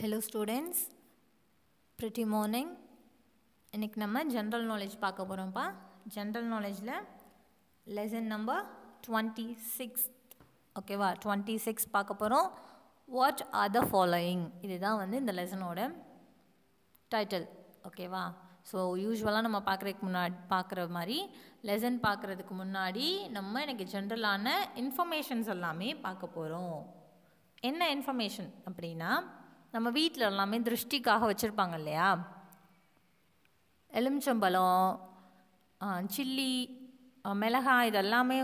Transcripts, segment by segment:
hello students pretty morning இன்றைக்கி நம்ம general knowledge பார்க்க போகிறோம்ப்பா ஜென்ரல் நாலேஜில் லெசன் நம்பர் டுவெண்ட்டி சிக்ஸ் ஓகேவா டுவெண்ட்டி சிக்ஸ் பார்க்க போகிறோம் வாட் ஆர் த ஃபாலோயிங் இதுதான் வந்து இந்த லெசனோட டைட்டில் ஓகேவா ஸோ யூஸ்வலாக நம்ம பார்க்குறதுக்கு முன்னாடி பார்க்குற மாதிரி லெசன் பார்க்குறதுக்கு முன்னாடி நம்ம எனக்கு ஜென்ரலான இன்ஃபர்மேஷன்ஸ் எல்லாமே பார்க்க போகிறோம் என்ன இன்ஃபர்மேஷன் அப்படின்னா நம்ம வீட்டில் எல்லாமே திருஷ்டிக்காக வச்சுருப்பாங்க இல்லையா எலுமிச்சம்பழம் சில்லி மிளகாய் இதெல்லாமே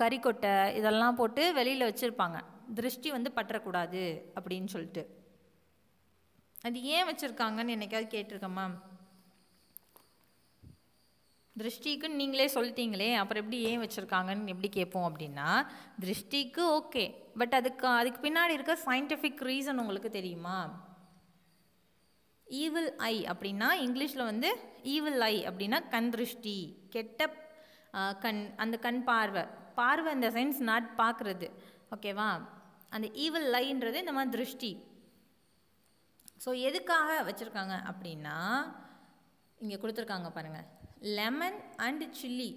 கறிக்கொட்டை இதெல்லாம் போட்டு வெளியில் வச்சுருப்பாங்க திருஷ்டி வந்து பற்றக்கூடாது அப்படின்னு சொல்லிட்டு அது ஏன் வச்சுருக்காங்கன்னு என்னைக்காவது கேட்டிருக்கேன் மேம் திருஷ்டிக்குன்னு நீங்களே சொல்லிட்டீங்களே அப்புறம் எப்படி ஏன் வச்சுருக்காங்கன்னு எப்படி கேட்போம் அப்படின்னா திருஷ்டிக்கு ஓகே பட் அதுக்கு அதுக்கு பின்னாடி இருக்க சயின்டிஃபிக் ரீசன் உங்களுக்கு தெரியுமா ஈவில் ஐ அப்படின்னா இங்கிலீஷில் வந்து ஈவில் ஐ அப்படின்னா கண் திருஷ்டி கெட்ட கண் அந்த கண் பார்வை பார்வை இந்த சென்ஸ் நாட் பார்க்குறது ஓகேவா அந்த ஈவில் லைன்றது இந்த மாதிரி திருஷ்டி ஸோ எதுக்காக வச்சுருக்காங்க அப்படின்னா இங்கே கொடுத்துருக்காங்க பாருங்கள் lemon and chilli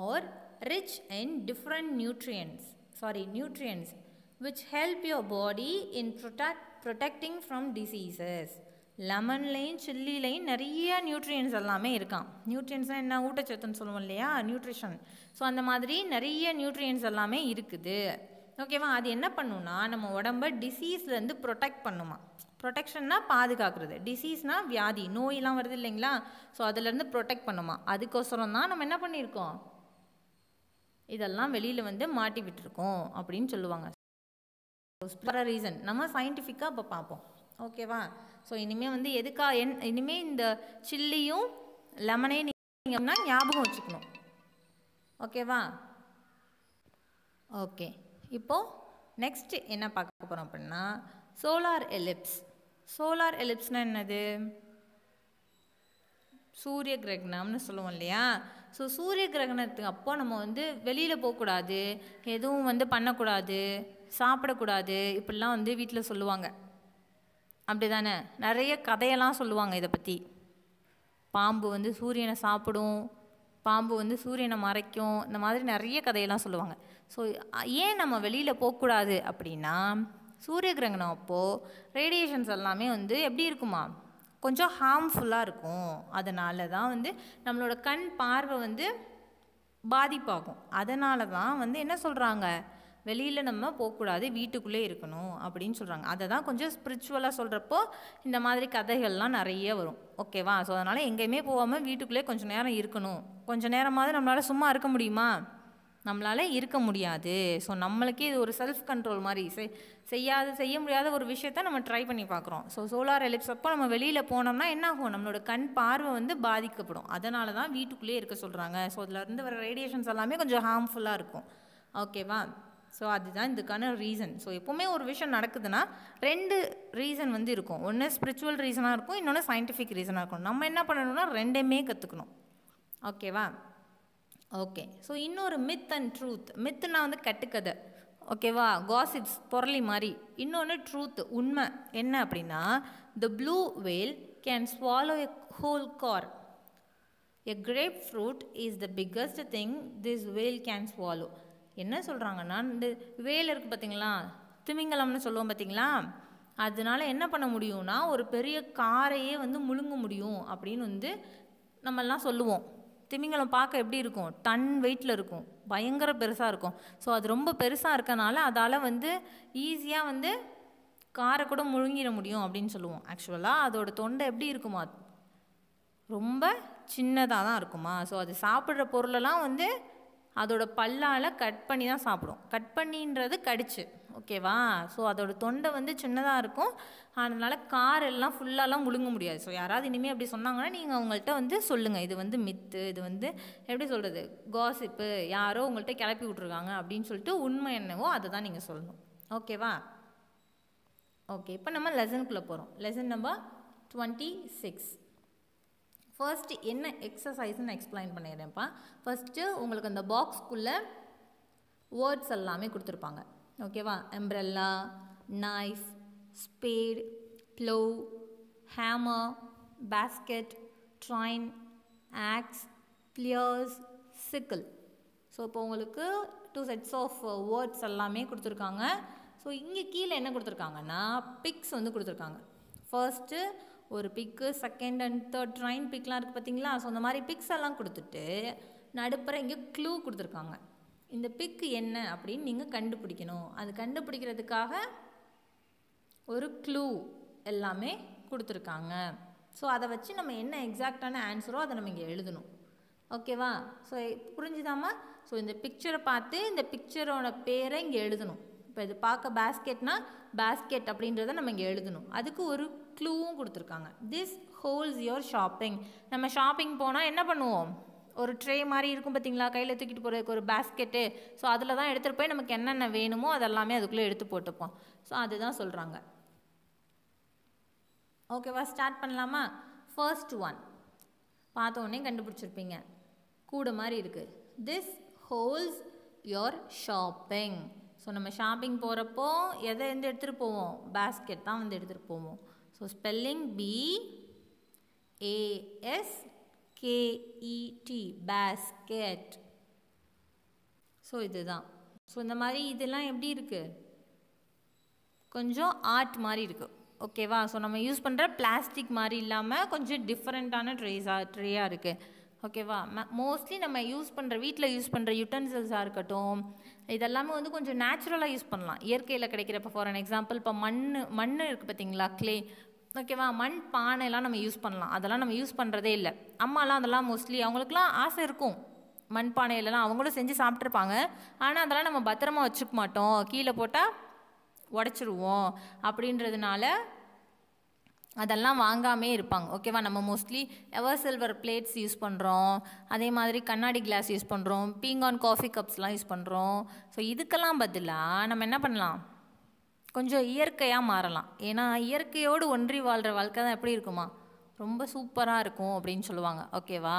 are rich in different nutrients sorry nutrients which help your body in protect protecting from diseases லெமன்லேயும் சில்லிலையும் நிறைய நியூட்ரியன்ஸ் எல்லாமே இருக்கான் நியூட்ரியன்ஸ்னால் என்ன ஊட்டச்சத்துன்னு சொல்லுவோம் இல்லையா நியூட்ரிஷன் ஸோ அந்த மாதிரி நிறைய நியூட்ரியன்ஸ் எல்லாமே இருக்குது ஓகேவா அது என்ன பண்ணுன்னா நம்ம உடம்ப டிசீஸ்லேருந்து ப்ரொடெக்ட் பண்ணுமா ப்ரொடெக்ஷன்னா பாதுகாக்கிறது டிசீஸ்னால் வியாதி நோயெலாம் வருது இல்லைங்களா ஸோ அதிலேருந்து ப்ரொடெக்ட் பண்ணுமா அதுக்கோசரம் தான் நம்ம என்ன பண்ணியிருக்கோம் இதெல்லாம் வெளியில் வந்து மாட்டி விட்டுருக்கோம் அப்படின்னு சொல்லுவாங்க ரீசன் நம்ம சயின்டிஃபிக்காக இப்போ பார்ப்போம் ஓகேவா ஸோ இனிமேல் வந்து எதுக்காக என் இனிமேல் இந்த சில்லியும் லெமனையும் நீங்கன்னா ஞாபகம் வச்சுக்கணும் ஓகேவா ஓகே இப்போது நெக்ஸ்ட் என்ன பார்க்க போகிறோம் அப்படின்னா சோலார் எலிப்ஸ் சோலார் எலிப்ஸ்னால் என்னது சூரிய கிரகணம்னு சொல்லுவோம் இல்லையா ஸோ சூரிய கிரகணத்துக்கு அப்போ நம்ம வந்து வெளியில் போகக்கூடாது எதுவும் வந்து பண்ணக்கூடாது சாப்பிடக்கூடாது இப்படிலாம் வந்து வீட்டில் சொல்லுவாங்க அப்படி தானே நிறைய கதையெல்லாம் சொல்லுவாங்க இதை பற்றி பாம்பு வந்து சூரியனை சாப்பிடும் பாம்பு வந்து சூரியனை மறைக்கும் இந்த மாதிரி நிறைய கதையெல்லாம் சொல்லுவாங்க ஸோ ஏன் நம்ம வெளியில் போகக்கூடாது அப்படின்னா சூரிய கிரகணம் அப்போது ரேடியேஷன்ஸ் எல்லாமே வந்து எப்படி இருக்குமா கொஞ்சம் ஹார்ம்ஃபுல்லாக இருக்கும் அதனால தான் வந்து நம்மளோட கண் பார்வை வந்து பாதிப்பாகும் அதனால தான் வந்து என்ன சொல்கிறாங்க வெளியில் நம்ம போகக்கூடாது வீட்டுக்குள்ளே இருக்கணும் அப்படின்னு சொல்கிறாங்க அதை தான் கொஞ்சம் ஸ்பிரிச்சுவலாக சொல்கிறப்போ இந்த மாதிரி கதைகள்லாம் நிறைய வரும் ஓகேவா ஸோ அதனால் எங்கேயுமே போகாமல் வீட்டுக்குள்ளே கொஞ்சம் நேரம் இருக்கணும் கொஞ்சம் நேரமாவது நம்மளால் சும்மா இருக்க முடியுமா நம்மளால் இருக்க முடியாது ஸோ நம்மளுக்கே இது ஒரு செல்ஃப் கண்ட்ரோல் மாதிரி செய் செய்யாத செய்ய முடியாத ஒரு விஷயத்த நம்ம ட்ரை பண்ணி பார்க்குறோம் ஸோ சோலார் எலிப்ஸ் அப்போ நம்ம வெளியில் போனோம்னா என்ன ஆகும் நம்மளோட கண் பார்வை வந்து பாதிக்கப்படும் அதனால தான் வீட்டுக்குள்ளேயே இருக்க சொல்கிறாங்க ஸோ அதிலருந்து வர ரேடியேஷன்ஸ் எல்லாமே கொஞ்சம் ஹார்ம்ஃபுல்லாக இருக்கும் ஓகேவா ஸோ அதுதான் இதுக்கான ரீசன் ஸோ எப்போவுமே ஒரு விஷயம் நடக்குதுன்னா ரெண்டு ரீசன் வந்து இருக்கும் ஒன்று ஸ்பிரிச்சுவல் ரீசனாக இருக்கும் இன்னொன்று சயின்டிஃபிக் ரீசனாக இருக்கும் நம்ம என்ன பண்ணணும்னா ரெண்டுமே கற்றுக்கணும் ஓகேவா ஓகே ஸோ இன்னொரு மித் அண்ட் ட்ரூத் மித்துனா வந்து கட்டுக்கதை ஓகேவா காசிப்ஸ் பொருளி மாதிரி இன்னொன்று ட்ரூத் உண்மை என்ன அப்படின்னா the blue whale can swallow a whole car a grapefruit is the biggest thing this whale can swallow என்ன சொல்கிறாங்கன்னா இந்த வேல் இருக்குது பார்த்தீங்களா திமிங்கலம்னு சொல்லுவோம் பார்த்தீங்களா அதனால என்ன பண்ண முடியும்னா ஒரு பெரிய காரையே வந்து முழுங்க முடியும் அப்படின்னு வந்து நம்மெல்லாம் சொல்லுவோம் திமிங்கலம் பார்க்க எப்படி இருக்கும் டன் வெயிட்டில் இருக்கும் பயங்கர பெருசாக இருக்கும் ஸோ அது ரொம்ப பெருசாக இருக்கனால அதால் வந்து ஈஸியாக வந்து காரை கூட முழுங்கிட முடியும் அப்படின்னு சொல்லுவோம் ஆக்சுவலாக அதோட தொண்டை எப்படி இருக்குமா ரொம்ப சின்னதாக தான் இருக்குமா ஸோ அது சாப்பிட்ற பொருளெல்லாம் வந்து அதோட பல்லால் கட் பண்ணி தான் சாப்பிடும் கட் பண்ணின்றது கடிச்சு ஓகேவா ஸோ அதோட தொண்டை வந்து சின்னதாக இருக்கும் அதனால் கார் எல்லாம் ஃபுல்லாலாம் முழுங்க முடியாது ஸோ யாராவது இனிமேல் அப்படி சொன்னாங்கன்னா நீங்கள் அவங்கள்ட்ட வந்து சொல்லுங்கள் இது வந்து மித்து இது வந்து எப்படி சொல்கிறது காசிப்பு யாரோ உங்கள்கிட்ட கிளப்பி விட்ருக்காங்க அப்படின்னு சொல்லிட்டு உண்மை என்னவோ அதை தான் நீங்கள் சொல்லணும் ஓகேவா ஓகே இப்போ நம்ம லெசனுக்குள்ளே போகிறோம் lesson number twenty six first என்ன எக்ஸசைஸ்னு நான் எக்ஸ்பிளைன் பண்ணிடுறேன்ப்பா ஃபஸ்ட்டு உங்களுக்கு அந்த பாக்ஸ்க்குள்ளே வேர்ட்ஸ் எல்லாமே கொடுத்துருப்பாங்க ஓகேவா umbrella knife spade plough hammer basket train axe pliers sickle so இப்போ உங்களுக்கு டூ செட்ஸ் ஆஃப் வேர்ட்ஸ் எல்லாமே கொடுத்துருக்காங்க ஸோ இங்கே கீழே என்ன கொடுத்துருக்காங்கன்னா பிக்ஸ் வந்து கொடுத்துருக்காங்க ஃபர்ஸ்ட்டு ஒரு pic second and third train பிக்லாம் இருக்குது பார்த்தீங்களா ஸோ அந்த மாதிரி பிக்ஸ் எல்லாம் கொடுத்துட்டு நடுப்புற இங்கே க்ளூ கொடுத்துருக்காங்க இந்த பிக்கு என்ன அப்படின்னு நீங்கள் கண்டுபிடிக்கணும் அது கண்டுபிடிக்கிறதுக்காக ஒரு க்ளூ எல்லாமே கொடுத்துருக்காங்க ஸோ அதை வச்சு நம்ம என்ன எக்ஸாக்டான ஆன்சரோ அதை நம்ம இங்கே எழுதணும் ஓகேவா ஸோ புரிஞ்சுதாமா ஸோ இந்த பிக்சரை பார்த்து இந்த பிக்சரோட பேரை இங்கே எழுதணும் இப்போ இது பார்க்க பேஸ்கெட்னா பேஸ்கெட் அப்படின்றத நம்ம இங்கே எழுதணும் அதுக்கு ஒரு க்ளூவும் கொடுத்துருக்காங்க திஸ் ஹோல்ஸ் யுவர் ஷாப்பிங் நம்ம ஷாப்பிங் போனால் என்ன பண்ணுவோம் ஒரு ட்ரே மாதிரி இருக்கும் பார்த்திங்களா கையில் தூக்கிட்டு போகிறதுக்கு ஒரு பேஸ்கெட்டு ஸோ அதில் தான் எடுத்துகிட்டு போய் நமக்கு என்னென்ன வேணுமோ அதெல்லாமே அதுக்குள்ளே எடுத்து போட்டுப்போம் ஸோ அதுதான் சொல்கிறாங்க ஓகேவா ஸ்டார்ட் பண்ணலாமா ஃபர்ஸ்ட் ஒன் பார்த்த உடனே கண்டுபிடிச்சிருப்பீங்க கூட மாதிரி இருக்குது this holds your shopping so நம்ம ஷாப்பிங் போகிறப்போ எதை வந்து எடுத்துகிட்டு போவோம் பேஸ்கெட் தான் வந்து எடுத்துகிட்டு போவோம் so spelling B A S K E T E T basket so இதுதான் ஸோ இந்த மாதிரி இதெல்லாம் எப்படி இருக்குது கொஞ்சம் ஆர்ட் மாதிரி இருக்குது ஓகேவா ஸோ நம்ம யூஸ் பண்ணுற பிளாஸ்டிக் மாதிரி இல்லாமல் கொஞ்சம் டிஃப்ரெண்ட்டான ட்ரேஸாக ட்ரேயாக இருக்குது ஓகேவா மோஸ்ட்லி நம்ம யூஸ் பண்ணுற வீட்டில் யூஸ் பண்ணுற யூட்டன்சில்ஸாக இருக்கட்டும் இதெல்லாமே வந்து கொஞ்சம் நேச்சுரலாக யூஸ் பண்ணலாம் இயற்கையில் கிடைக்கிறப்ப ஃபார் அன் எக்ஸாம்பிள் இப்போ மண் மண் இருக்குது பார்த்தீங்களா க்ளே ஓகேவா மண் பானைலாம் நம்ம யூஸ் பண்ணலாம் அதெல்லாம் நம்ம யூஸ் பண்ணுறதே இல்லை அம்மாலாம் அதெல்லாம் மோஸ்ட்லி அவங்களுக்குலாம் ஆசை இருக்கும் மண் பானையிலலாம் அவங்களும் செஞ்சு சாப்பிட்ருப்பாங்க ஆனால் அதெல்லாம் நம்ம பத்திரமா வச்சுக்க மாட்டோம் கீழே போட்டால் உடச்சிருவோம் அப்படின்றதுனால அதெல்லாம் வாங்காமே இருப்பாங்க ஓகேவா நம்ம mostly ever silver plates use பண்ணுறோம் அதே மாதிரி கண்ணாடி கிளாஸ் யூஸ் பண்ணுறோம் பீங்கான் காஃபி கப்ஸ்லாம் யூஸ் பண்ணுறோம் ஸோ இதுக்கெல்லாம் பதிலாக நம்ம என்ன பண்ணலாம் கொஞ்சம் இயற்கையாக மாறலாம் ஏன்னா இயற்கையோடு ஒன்றி வாழ்கிற வாழ்க்கை தான் எப்படி இருக்குமா ரொம்ப சூப்பராக இருக்கும் அப்படின்னு சொல்லுவாங்க ஓகேவா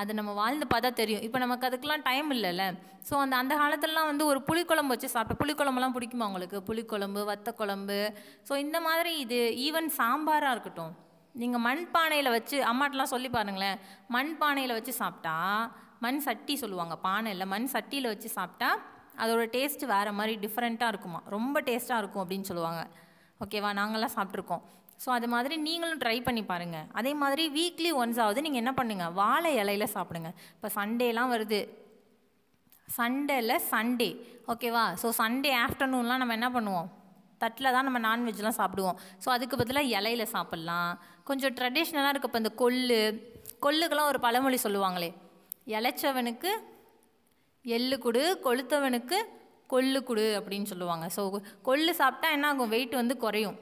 அது நம்ம வாழ்ந்து பார்த்தா தெரியும் இப்போ நமக்கு அதுக்கெலாம் டைம் இல்லைல்ல ஸோ அந்த அந்த காலத்துலலாம் வந்து ஒரு புளிக்குழம்பு வச்சு சாப்பிட்டு புளிக்குழம்புலாம் பிடிக்குமா உங்களுக்கு புளிக்குழம்பு வத்த குழம்பு ஸோ இந்த மாதிரி இது ஈவன் சாம்பாராக இருக்கட்டும் நீங்கள் மண்பானையில் வச்சு அம்மாட்டெலாம் சொல்லி பாருங்களேன் மண்பானையில் வச்சு சாப்பிட்டா மண் சட்டி சொல்லுவாங்க பானை இல்லை மண் சட்டியில் வச்சு சாப்பிட்டா அதோடய டேஸ்ட்டு வேறு மாதிரி டிஃப்ரெண்ட்டாக இருக்குமா ரொம்ப டேஸ்ட்டாக இருக்கும் அப்படின்னு சொல்லுவாங்க ஓகேவா நாங்களாம் சாப்பிட்ருக்கோம் ஸோ அது மாதிரி நீங்களும் ட்ரை பண்ணி பாருங்கள் அதே மாதிரி வீக்லி ஒன்ஸ் ஆகுது நீங்கள் என்ன பண்ணுங்கள் வாழை இலையில் சாப்பிடுங்க இப்போ சண்டேலாம் வருது சண்டேல சண்டே ஓகேவா ஸோ சண்டே ஆஃப்டர்நூன்லாம் நம்ம என்ன பண்ணுவோம் தட்டில் தான் நம்ம நான்வெஜ்லாம் சாப்பிடுவோம் ஸோ அதுக்கு பதிலாக இலையில சாப்பிட்லாம் கொஞ்சம் ட்ரெடிஷ்னலாக இருக்கப்போ இந்த கொள்ளு கொல்லுக்கெல்லாம் ஒரு பழமொழி சொல்லுவாங்களே இலைச்சவனுக்கு எள்ளு கொடு கொளுத்தவனுக்கு கொள்ளு கொடு அப்படின்னு சொல்லுவாங்க ஸோ கொள்ளு சாப்பிட்டா என்ன ஆகும் வெயிட் வந்து குறையும்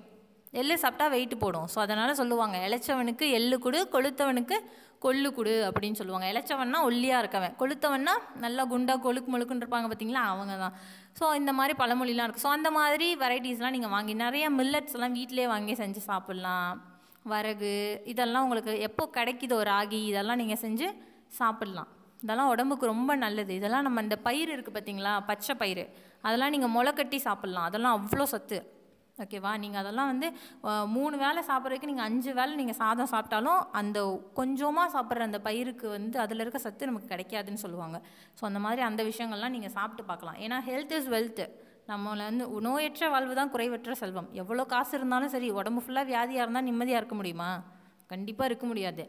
எள்ளு சாப்பிட்டா வெயிட் போடும் ஸோ அதனால் சொல்லுவாங்க இளைச்சவனுக்கு எள்ளு கொடு கொளுத்தவனுக்கு கொள்ளு கொடு அப்படின்னு சொல்லுவாங்க இளைச்சவன்னா ஒல்லியாக இருக்கவன் கொளுத்தவன்னா நல்லா குண்டா கொழுக்கு முழுக்குன்னு இருப்பாங்க பார்த்தீங்களா அவங்க தான் ஸோ இந்த மாதிரி பழமொழிலாம் இருக்குது ஸோ அந்த மாதிரி வெரைட்டிஸ்லாம் நீங்கள் வாங்கி நிறைய மில்லட்ஸ்லாம் வீட்டிலே வாங்கி செஞ்சு சாப்பிட்லாம் வரகு இதெல்லாம் உங்களுக்கு எப்போ கிடைக்குதோ ராகி இதெல்லாம் நீங்கள் செஞ்சு சாப்பிட்லாம் இதெல்லாம் உடம்புக்கு ரொம்ப நல்லது இதெல்லாம் நம்ம இந்த பயிர் இருக்குது பார்த்தீங்களா பச்சை பயிர் அதெல்லாம் நீங்கள் முளை கட்டி சாப்பிட்லாம் அதெல்லாம் அவ்வளோ சத்து ஓகேவா நீங்கள் அதெல்லாம் வந்து மூணு வேளை சாப்பிட்றதுக்கு நீங்கள் அஞ்சு வேலை நீங்கள் சாதம் சாப்பிட்டாலும் அந்த கொஞ்சமாக சாப்பிட்ற அந்த பயிருக்கு வந்து அதில் இருக்க சத்து நமக்கு கிடைக்காதுன்னு சொல்லுவாங்க ஸோ அந்த மாதிரி அந்த விஷயங்கள்லாம் நீங்கள் சாப்பிட்டு பார்க்கலாம் ஏன்னா ஹெல்த் இஸ் வெல்த்து நம்மளை வந்து நோயற்ற வாழ்வு தான் குறைவற்ற செல்வம் எவ்வளோ காசு இருந்தாலும் சரி உடம்பு ஃபுல்லாக வியாதியாக இருந்தால் நிம்மதியாக இருக்க முடியுமா கண்டிப்பாக இருக்க முடியாது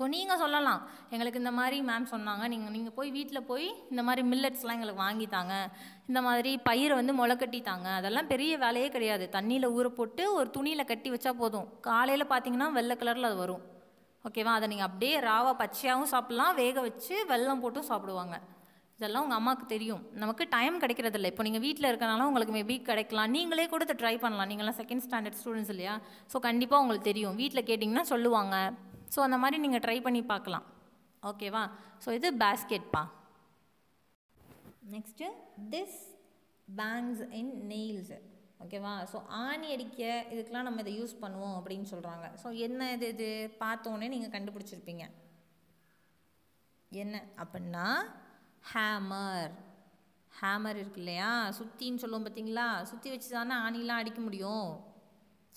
ஸோ நீங்கள் சொல்லலாம் எங்களுக்கு இந்த மாதிரி மேம் சொன்னாங்க நீங்கள் நீங்கள் போய் வீட்டில் போய் இந்த மாதிரி மில்லட்ஸ்லாம் எங்களுக்கு வாங்கித்தாங்க இந்த மாதிரி பயிரை வந்து முளை கட்டித்தாங்க அதெல்லாம் பெரிய வேலையே கிடையாது தண்ணியில் ஊற போட்டு ஒரு துணியில் கட்டி வச்சா போதும் காலையில் பார்த்தீங்கன்னா வெள்ளை கலரில் அது வரும் ஓகேவா அதை நீங்கள் அப்படியே ராவா பச்சையாகவும் சாப்பிட்லாம் வேக வச்சு வெள்ளம் போட்டும் சாப்பிடுவாங்க இதெல்லாம் உங்கள் அம்மாவுக்கு தெரியும் நமக்கு டைம் கிடைக்கிறதில்ல இப்போ நீங்கள் வீட்டில் இருக்கனால உங்களுக்கு மேபி கிடைக்கலாம் நீங்களே கூட ட்ரை பண்ணலாம் நீங்களாம் செகண்ட் ஸ்டாண்டர்ட் ஸ்டூடெண்ட்ஸ் இல்லையா ஸோ கண்டிப்பாக உங்களுக்கு தெரியும் வீட்டில் கேட்டிங்கன்னா சொல்லுவாங்க ஸோ அந்த மாதிரி நீங்கள் ட்ரை பண்ணி பார்க்கலாம் ஓகேவா ஸோ இது பேஸ்கெட்பா next this bangs in nails ஓகேவா ஸோ ஆணி அடிக்க இதுக்கெலாம் நம்ம இதை யூஸ் பண்ணுவோம் அப்படின்னு சொல்கிறாங்க ஸோ என்ன இது இது பார்த்தோன்னே நீங்கள் கண்டுபிடிச்சிருப்பீங்க என்ன அப்படின்னா ஹேமர் ஹேமர் இருக்கு இல்லையா சுத்தின்னு சொல்லுவோம் பார்த்தீங்களா சுற்றி வச்சு தானே ஆணிலாம் அடிக்க முடியும்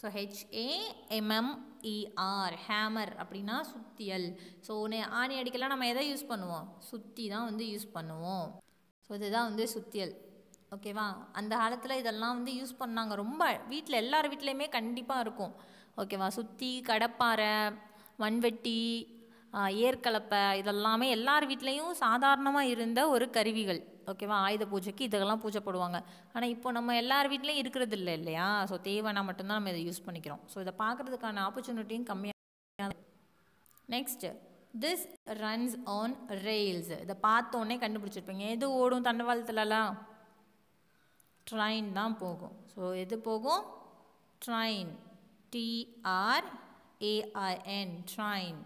so H A M M E R e hammer அப்படின்னா சுத்தியல் ஸோ ஒன்று ஆணி அடிக்கலாம் நம்ம எதை யூஸ் பண்ணுவோம் சுத்தி தான் வந்து யூஸ் பண்ணுவோம் ஸோ இதுதான் வந்து சுத்தியல் ஓகேவா அந்த காலத்தில் இதெல்லாம் வந்து யூஸ் பண்ணாங்க ரொம்ப வீட்டில் எல்லார் வீட்லேயுமே கண்டிப்பாக இருக்கும் ஓகேவா சுத்தி கடப்பாறை மண்வெட்டி ஏற்கலப்பை இதெல்லாமே எல்லார் வீட்லேயும் சாதாரணமாக இருந்த ஒரு கருவிகள் ஓகேவா ஆயுத பூஜைக்கு இதெல்லாம் பூஜை போடுவாங்க ஆனால் இப்போ நம்ம எல்லார் வீட்லையும் இருக்கிறது இல்லை இல்லையா ஸோ தேவைன்னா மட்டும்தான் நம்ம இதை யூஸ் பண்ணிக்கிறோம் ஸோ இதை பார்க்குறதுக்கான ஆப்பர்ச்சுனிட்டியும் கம்மியாக next this runs on rails இதை பார்த்தோன்னே கண்டுபிடிச்சிருப்பீங்க எது ஓடும் தண்டவாளத்துலலாம் ட்ரெயின் தான் போகும் ஸோ எது போகும் ட்ரெயின் டிஆர் ட்ரெயின்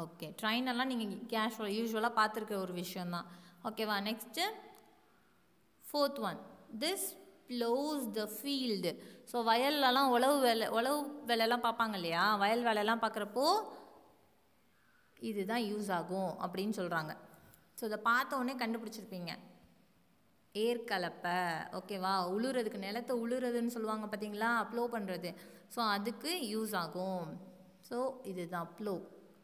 ஓகே ட்ரெயினெல்லாம் நீங்கள் கேஷுவல் யூஸ்வலாக பார்த்துருக்க ஒரு விஷயந்தான் ஓகேவா next fourth one this ploughs the field so வயல்லலாம் உழவு வேலை உழவு வேலைலாம் பார்ப்பாங்க இல்லையா வயல் வேலைலாம் பார்க்குறப்போ இதுதான் யூஸ் ஆகும் அப்படின்னு சொல்கிறாங்க ஸோ இதை பார்த்தோன்னே கண்டுபிடிச்சிருப்பீங்க ஏற்கலப்பை ஓகேவா உழுறதுக்கு நிலத்தை உழுறதுன்னு சொல்லுவாங்க பார்த்தீங்களா ப்ளோ பண்ணுறது ஸோ அதுக்கு யூஸ் ஆகும் ஸோ இதுதான் ப்ளோ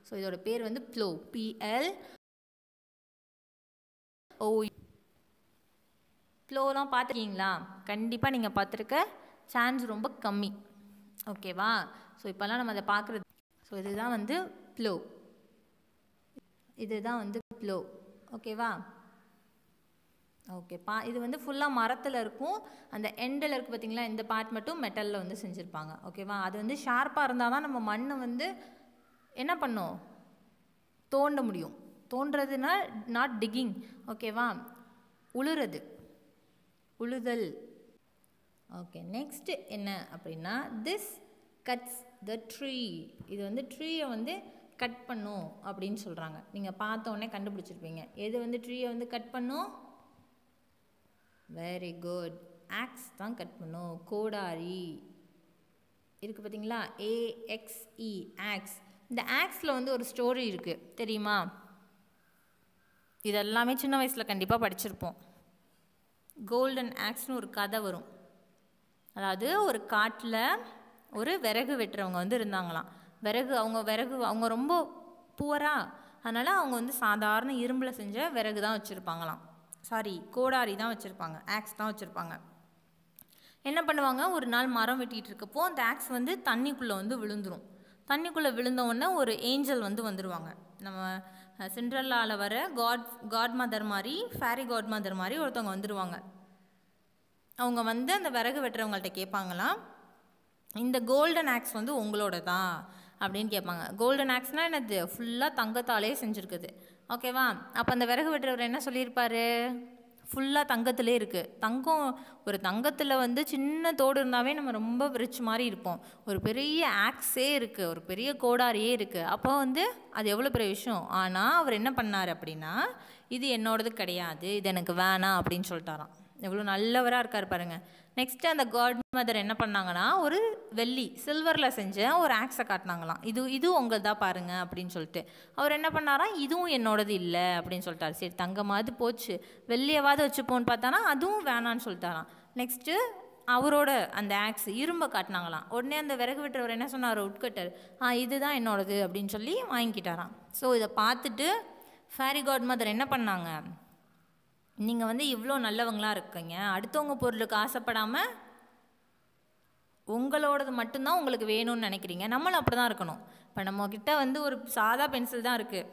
ஸோ இதோட பேர் வந்து ப்ளோ பிஎல் ஓ ஃப்ளோலாம் பார்த்துருக்கீங்களா கண்டிப்பாக நீங்கள் பார்த்துருக்க சான்ஸ் ரொம்ப கம்மி ஓகேவா ஸோ இப்போல்லாம் நம்ம அதை பார்க்குறது ஸோ இதுதான் வந்து ஃப்ளோ இதுதான் வந்து ஃப்ளோ ஓகேவா ஓகே பா இது வந்து ஃபுல்லாக மரத்தில் இருக்கும் அந்த எண்டில் இருக்குது பார்த்திங்களா இந்த பார்ட் மட்டும் மெட்டலில் வந்து செஞ்சுருப்பாங்க ஓகேவா அது வந்து ஷார்ப்பாக இருந்தால் தான் நம்ம மண்ணை வந்து என்ன பண்ணோம் தோண்ட முடியும் தோன்றதுனால் நாட் டிகிங் ஓகேவா உழுறது உழுதல் ஓகே நெக்ஸ்ட்டு என்ன அப்படின்னா திஸ் கட்ஸ் த ட்ரீ இது வந்து ட்ரீயை வந்து கட் பண்ணும் அப்படின்னு சொல்கிறாங்க நீங்கள் பார்த்தோன்னே கண்டுபிடிச்சிருப்பீங்க எது வந்து ட்ரீயை வந்து கட் பண்ணும் வெரி குட் ஆக்ஸ் தான் கட் பண்ணும் கோடாரி இருக்குது பார்த்தீங்களா ஏஎக்ஸ்இ ஆக்ஸ் e, இந்த ஆக்ஸில் வந்து ஒரு ஸ்டோரி இருக்குது தெரியுமா இதெல்லாமே சின்ன வயசில் கண்டிப்பாக படிச்சிருப்போம் கோல்டன் ஆக்ஸ்னு ஒரு கதை வரும் அதாவது ஒரு காட்டில் ஒரு விறகு வெட்டுறவங்க வந்து இருந்தாங்களாம் விறகு அவங்க விறகு அவங்க ரொம்ப புவராக அதனால் அவங்க வந்து சாதாரண இரும்பில் செஞ்ச விறகு தான் வச்சுருப்பாங்களாம் சாரி கோடாரி தான் வச்சுருப்பாங்க ஆக்ஸ் தான் வச்சுருப்பாங்க என்ன பண்ணுவாங்க ஒரு நாள் மரம் வெட்டிகிட்டு இருக்கப்போ அந்த ஆக்ஸ் வந்து தண்ணிக்குள்ளே வந்து விழுந்துடும் தண்ணிக்குள்ளே விழுந்த உடனே ஒரு ஏஞ்சல் வந்து வந்துடுவாங்க நம்ம சிண்ட்ரல்லாவில் வர காட் காட் மதர் மாதிரி ஃபேரி காட் மதர் மாதிரி ஒருத்தவங்க வந்துடுவாங்க அவங்க வந்து அந்த விறகு வெட்டுறவங்கள்ட்ட கேட்பாங்களாம் இந்த கோல்டன் ஆக்ஸ் வந்து உங்களோட தான் அப்படின்னு கேட்பாங்க கோல்டன் ஆக்ஸ்னால் என்னது ஃபுல்லாக தங்கத்தாலே செஞ்சுருக்குது ஓகேவா அப்போ அந்த விறகு வெட்டுறவர் என்ன சொல்லியிருப்பாரு ஃபுல்லாக தங்கத்திலே இருக்குது தங்கம் ஒரு தங்கத்தில் வந்து சின்ன தோடு இருந்தாவே நம்ம ரொம்ப ரிச் மாதிரி இருப்போம் ஒரு பெரிய ஆக்ஸே இருக்குது ஒரு பெரிய கோடாரியே இருக்குது அப்போ வந்து அது எவ்வளோ பெரிய விஷயம் ஆனால் அவர் என்ன பண்ணார் அப்படின்னா இது என்னோடது கிடையாது இது எனக்கு வேணாம் அப்படின்னு சொல்லிட்டாராம் எவ்வளோ நல்லவராக இருக்கார் பாருங்கள் நெக்ஸ்ட்டு அந்த காட் மதர் என்ன பண்ணாங்கன்னா ஒரு வெள்ளி சில்வரில் செஞ்ச ஒரு ஆக்ஸை காட்டினாங்களாம் இது இது உங்கள் தான் பாருங்கள் அப்படின்னு சொல்லிட்டு அவர் என்ன பண்ணாரா இதுவும் என்னோடது இல்லை அப்படின்னு சொல்லிட்டார் சரி தங்கமாவது போச்சு வெள்ளியவாவது வச்சுப்போன்னு பார்த்தானா அதுவும் வேணான்னு சொல்லிட்டாராம் நெக்ஸ்ட்டு அவரோட அந்த ஆக்ஸ் இரும்பை காட்டினாங்களாம் உடனே அந்த விறகு விட்டுறவர் என்ன சொன்னார் உட்கட்டர் ஆ இதுதான் என்னோடது அப்படின்னு சொல்லி வாங்கிக்கிட்டாராம் ஸோ இதை பார்த்துட்டு ஃபேரி காட் மதர் என்ன பண்ணாங்க நீங்கள் வந்து இவ்வளோ நல்லவங்களாக இருக்கீங்க அடுத்தவங்க பொருளுக்கு ஆசைப்படாமல் உங்களோடது மட்டும்தான் உங்களுக்கு வேணும்னு நினைக்கிறீங்க நம்மளும் அப்படி தான் இருக்கணும் இப்போ நம்மக்கிட்ட வந்து ஒரு சாதா பென்சில் தான் இருக்குது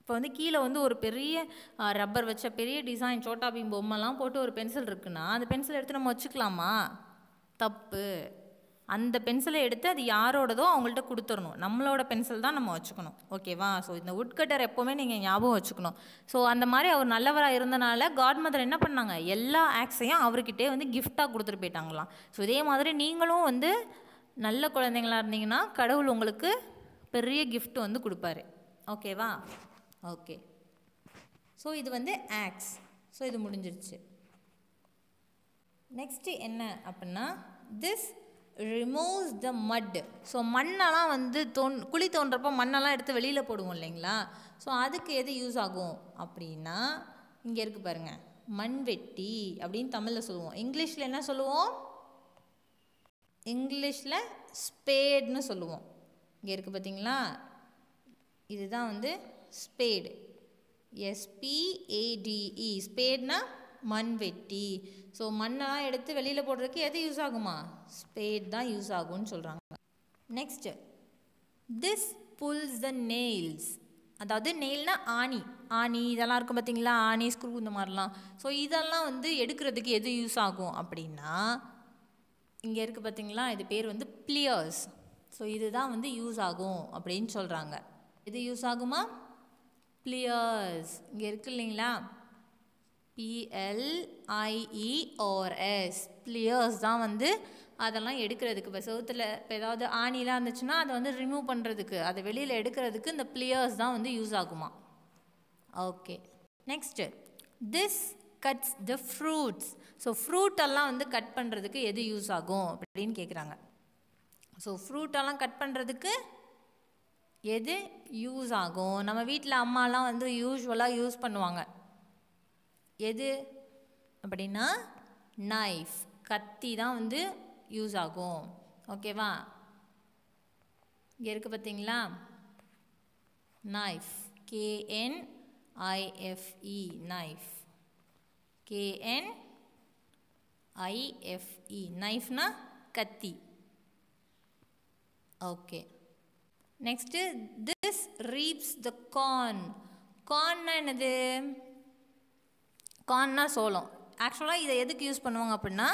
இப்போ வந்து கீழே வந்து ஒரு பெரிய ரப்பர் வச்ச பெரிய டிசைன் சோட்டா பீம் பொம்மைலாம் போட்டு ஒரு பென்சில் இருக்குன்னா அந்த பென்சில் எடுத்து நம்ம வச்சுக்கலாமா தப்பு அந்த பென்சிலை எடுத்து அது யாரோடதோ அவங்கள்ட்ட கொடுத்துடணும் நம்மளோட பென்சில் தான் நம்ம வச்சுக்கணும் ஓகேவா ஸோ இந்த உட் கட்டர் எப்போவுமே நீங்கள் ஞாபகம் வச்சுக்கணும் ஸோ அந்த மாதிரி அவர் நல்லவராக இருந்தனால காட் மதர் என்ன பண்ணாங்க எல்லா ஆக்ஸையும் அவர்கிட்டே வந்து கிஃப்டாக கொடுத்துட்டு போயிட்டாங்களாம் ஸோ இதே மாதிரி நீங்களும் வந்து நல்ல குழந்தைங்களாக இருந்தீங்கன்னா கடவுள் உங்களுக்கு பெரிய கிஃப்ட்டு வந்து கொடுப்பாரு ஓகேவா ஓகே ஸோ இது வந்து ஆக்ஸ் ஸோ இது முடிஞ்சிருச்சு நெக்ஸ்ட்டு என்ன அப்படின்னா திஸ் ரிமூவ்ஸ் த மட் ஸோ மண்ணெல்லாம் வந்து தோன் குழி தோன்றப்போ மண்ணெல்லாம் எடுத்து வெளியில் போடுவோம் இல்லைங்களா ஸோ அதுக்கு எது யூஸ் ஆகும் அப்படின்னா இங்கே இருக்குது பாருங்கள் மண்வெட்டி அப்படின்னு தமிழில் சொல்லுவோம் இங்கிலீஷில் என்ன சொல்லுவோம் இங்கிலீஷில் ஸ்பேடுன்னு சொல்லுவோம் இங்கே இருக்குது பார்த்தீங்களா இதுதான் வந்து ஸ்பேடு எஸ்பிஏடிஇ ஸ்பேட்னா மண்வெட்டி ஸோ மண்ணெல்லாம் எடுத்து வெளியில் போடுறதுக்கு எது யூஸ் ஆகுமா ஸ்பேட் தான் யூஸ் ஆகும்னு சொல்கிறாங்க next this pulls the nails அதாவது நெயில்னா ஆணி ஆணி இதெல்லாம் இருக்கும் பார்த்தீங்களா ஆணி ஸ்க்ரூ இந்த மாதிரிலாம் ஸோ இதெல்லாம் வந்து எடுக்கிறதுக்கு எது யூஸ் ஆகும் அப்படின்னா இங்கே இருக்குது பார்த்தீங்களா இது பேர் வந்து பிளியர்ஸ் ஸோ இதுதான் வந்து யூஸ் ஆகும் அப்படின்னு சொல்கிறாங்க இது யூஸ் ஆகுமா பிளியர்ஸ் இங்கே இருக்கு இல்லைங்களா பிஎல்ஐஇஆர்எஸ் பிளியர்ஸ் e தான் வந்து அதெல்லாம் எடுக்கிறதுக்கு இப்போ செவத்தில் இப்போ ஏதாவது ஆணிலாம் இருந்துச்சுன்னா அதை வந்து ரிமூவ் பண்ணுறதுக்கு அதை வெளியில் எடுக்கிறதுக்கு இந்த பிளேயர்ஸ் தான் வந்து யூஸ் ஆகுமா okay next this cuts the fruits so ஃப்ரூட்டெல்லாம் வந்து கட் பண்ணுறதுக்கு எது யூஸ் ஆகும் அப்படின்னு கேட்குறாங்க ஸோ ஃப்ரூட்டெல்லாம் கட் பண்ணுறதுக்கு எது யூஸ் ஆகும் நம்ம வீட்டில் அம்மாலாம் வந்து யூஸ்வலாக யூஸ் பண்ணுவாங்க எது அப்படின்னா நைஃப் கத்தி தான் வந்து யூஸ் ஆகும் ஓகேவா இங்கே இருக்குது பார்த்தீங்களா knife K N I F E I F E knife K N I F E I F E நைஃப்னா கத்தி okay next this reaps the corn கார்ன்னா என்னது கார்ன்னா சோளம் ஆக்சுவலாக இதை எதுக்கு யூஸ் பண்ணுவாங்க அப்படின்னா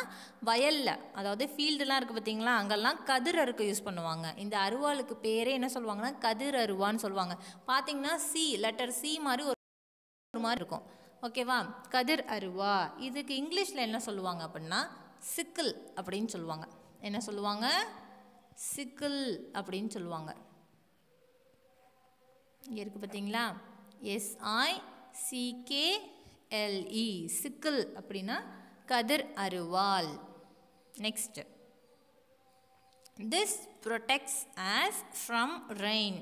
வயலில் அதாவது ஃபீல்டுலாம் இருக்குது பார்த்தீங்களா அங்கெல்லாம் கதிர் அறுக்க யூஸ் பண்ணுவாங்க இந்த அருவாளுக்கு பேரே என்ன சொல்லுவாங்கன்னா கதிர் அருவான்னு சொல்லுவாங்க பார்த்தீங்கன்னா சி லெட்டர் சி மாதிரி ஒரு மாதிரி இருக்கும் ஓகேவா கதிர் அருவா இதுக்கு இங்கிலீஷில் என்ன சொல்லுவாங்க அப்படின்னா சிக்கிள் அப்படின்னு சொல்லுவாங்க என்ன சொல்லுவாங்க சிக்கிள் அப்படின்னு சொல்லுவாங்க இங்கே இருக்குது பார்த்தீங்களா எஸ்ஐ சிகே எல்இ e, சிக்கல் அப்படின்னா கதிர் அருவாள் next this protects us from rain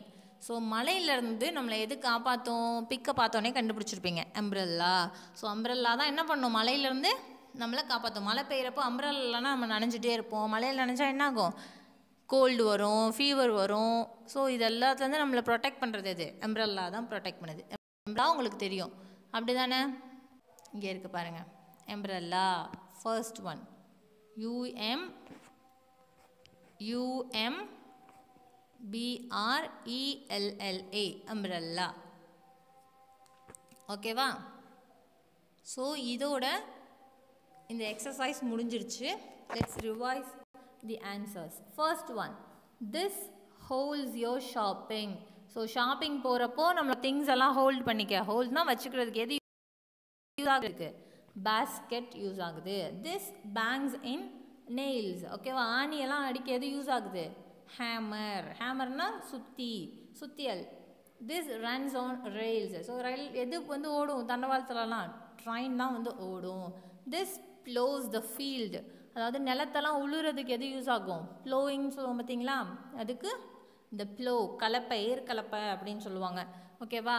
so மலையிலேருந்து நம்மளை எது காப்பாற்றும் பிக்கை பார்த்தோன்னே கண்டுபிடிச்சிருப்பீங்க அம்ப்ரல்லா ஸோ அம்ப்ரல்லா தான் என்ன பண்ணும் மலையிலேருந்து நம்மளை காப்பாற்றும் மழை பெய்கிறப்போ அம்ப்ரெல்லாம் நம்ம நனைஞ்சிட்டே இருப்போம் மழையில் நினச்சா என்னாகும் கோல்டு வரும் ஃபீவர் வரும் ஸோ இது எல்லாத்துலேருந்து நம்மளை ப்ரொடெக்ட் பண்ணுறது எது அம்ப்ரெல்லா தான் ப்ரொடெக்ட் பண்ணுது அம்ப்ரெல்லா உங்களுக்கு தெரியும் அப்படி தானே இங்கே இருக்குது பாருங்கள் umbrella first one U M U M B R E L L A umbrella ஓகேவா ஸோ இதோட இந்த எக்ஸசைஸ் முடிஞ்சிருச்சு let's revise the answers first one this holds your shopping so shopping போகிறப்போ நம்ம திங்ஸ் எல்லாம் ஹோல்ட் பண்ணிக்க ஹோல்ட்னா வச்சுக்கிறதுக்கு எது யூஸ் ஆகுது பேஸ்கெட் யூஸ் ஆகுது திஸ் பேங்ஸ் இன் நெயில்ஸ் ஓகேவா ஆணியெல்லாம் அடிக்க எது யூஸ் ஆகுது ஹேமர் ஹேமர்னால் சுத்தி சுத்தியல் this runs on rails so rail எது வந்து ஓடும் தண்டவாளத்துலலாம் ட்ரெயின் தான் வந்து ஓடும் திஸ் ப்ளோஸ் த ஃபீல்டு அதாவது நிலத்தெல்லாம் உழுறதுக்கு எது யூஸ் ஆகும் ப்ளோயிங் சொல்லுவோம் பார்த்தீங்களா அதுக்கு இந்த ப்ளோ கலப்பை ஏர் கலப்பை அப்படின்னு சொல்லுவாங்க ஓகேவா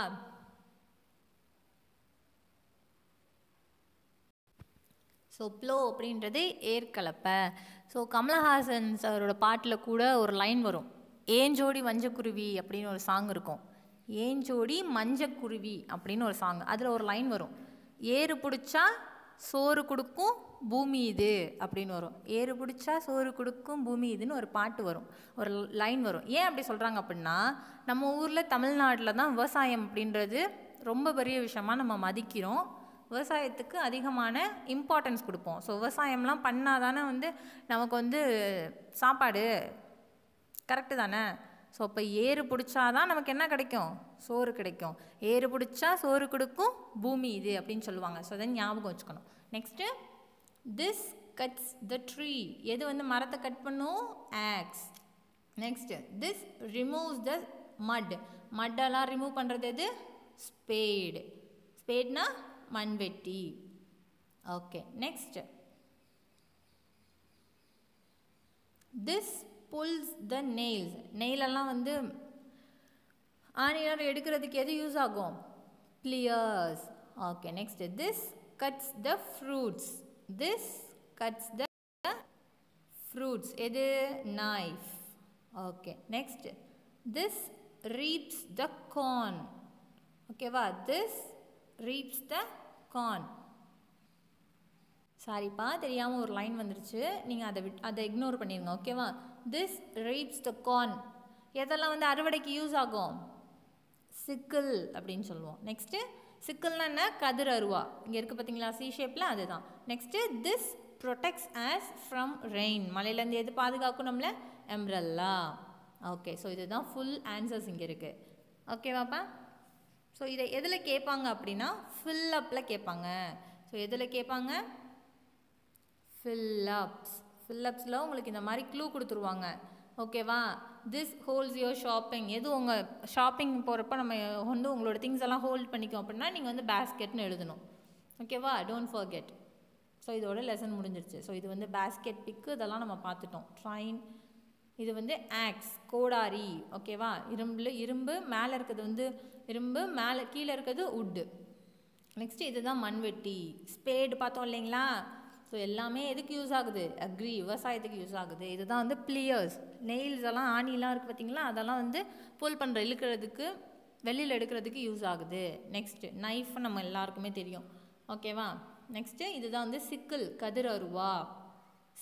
ஸோ ப்ளோ அப்படின்றது ஏற்கலப்பை ஸோ கமலஹாசன் சாரோட பாட்டில் கூட ஒரு லைன் வரும் ஏஞ்சோடி மஞ்சக்குருவி அப்படின்னு ஒரு சாங் இருக்கும் ஏஞ்சோடி மஞ்சக்குருவி அப்படின்னு ஒரு சாங் அதில் ஒரு லைன் வரும் ஏறு பிடிச்சா சோறு கொடுக்கும் பூமி இது அப்படின்னு வரும் ஏறு பிடிச்சா சோறு கொடுக்கும் பூமி இதுன்னு ஒரு பாட்டு வரும் ஒரு லைன் வரும் ஏன் அப்படி சொல்கிறாங்க அப்படின்னா நம்ம ஊரில் தமிழ்நாட்டில் தான் விவசாயம் அப்படின்றது ரொம்ப பெரிய விஷயமாக நம்ம மதிக்கிறோம் விவசாயத்துக்கு அதிகமான இம்பார்ட்டன்ஸ் கொடுப்போம் ஸோ விவசாயம்லாம் பண்ணால் தானே வந்து நமக்கு வந்து சாப்பாடு கரெக்டு தானே ஸோ இப்போ ஏறு பிடிச்சாதான் நமக்கு என்ன கிடைக்கும் சோறு கிடைக்கும் ஏறு பிடிச்சா சோறு கொடுக்கும் பூமி இது அப்படின்னு சொல்லுவாங்க ஸோ அதை ஞாபகம் வச்சுக்கணும் next this cuts the tree எது வந்து மரத்தை கட் பண்ணும் axe next this removes the mud மட்டெல்லாம் ரிமூவ் பண்ணுறது எது ஸ்பேடு ஸ்பேட்னா மண்வெட்டி okay next this pulls the nails நெயிலெல்லாம் வந்து ஆணியார் எடுக்கிறதுக்கு எது யூஸ் ஆகும் pliers okay next this cuts the fruits this cuts the fruits எது knife okay next this reaps the corn ஓகேவா திஸ் ரீப்ஸ் த கான் சாரிப்பா தெரியாமல் ஒரு லைன் வந்துருச்சு நீங்கள் அதை விட் அதை இக்னோர் பண்ணிடுங்க ஓகேவா திஸ் ரீப்ஸ் த கான் எதெல்லாம் வந்து அறுவடைக்கு யூஸ் ஆகும் சிக்கிள் அப்படின்னு சொல்லுவோம் நெக்ஸ்ட்டு சிக்கிள்னா என்ன கதிர் அருவா இங்கே இருக்குது பார்த்தீங்களா சி ஷேப்பில் அதுதான் next this protects us from rain மழையிலேருந்து எது பாதுகாக்கும் நம்மள எம்ரல்லா ஓகே ஸோ இதுதான் ஃபுல் ஆன்சர்ஸ் இங்கே இருக்குது ஓகேவாப்பா ஸோ இதை எதில் கேட்பாங்க அப்படின்னா ஃபில் அப்பில் கேட்பாங்க ஸோ எதில் கேட்பாங்க ஃபில்லப்ஸ் ஃபில்லப்ஸில் உங்களுக்கு இந்த மாதிரி க்ளூ கொடுத்துருவாங்க ஓகேவா திஸ் ஹோல்ஸ் யோர் ஷாப்பிங் எது உங்கள் ஷாப்பிங் போகிறப்ப நம்ம வந்து உங்களோட திங்ஸ் எல்லாம் ஹோல்ட் பண்ணிக்கும் அப்படின்னா நீங்கள் வந்து பேஸ்கெட்னு எழுதணும் ஓகேவா டோன்ட் ஃபர்கெட் ஸோ இதோட லெசன் முடிஞ்சிருச்சு ஸோ இது வந்து பேஸ்கெட் பிக்கு இதெல்லாம் நம்ம பார்த்துட்டோம் ட்ரைன் இது வந்து ஆக்ஸ் கோடாரி ஓகேவா இரும்பில் இரும்பு மேலே இருக்கிறது வந்து இரும்பு மேலே கீழே இருக்கிறது உட்டு நெக்ஸ்ட்டு இதுதான் மண்வெட்டி ஸ்பேடு பார்த்தோம் இல்லைங்களா ஸோ எல்லாமே எதுக்கு யூஸ் ஆகுது அக்ரி விவசாயத்துக்கு யூஸ் ஆகுது இதுதான் வந்து பிளியர்ஸ் நெயில்ஸ் எல்லாம் ஆணிலாம் இருக்குது பார்த்தீங்களா அதெல்லாம் வந்து புல் பண்ணுற இழுக்கிறதுக்கு வெளியில் எடுக்கிறதுக்கு யூஸ் ஆகுது நெக்ஸ்ட்டு நைஃப் நம்ம எல்லாருக்குமே தெரியும் ஓகேவா நெக்ஸ்ட்டு இதுதான் வந்து சிக்கல் கதிர் அருவா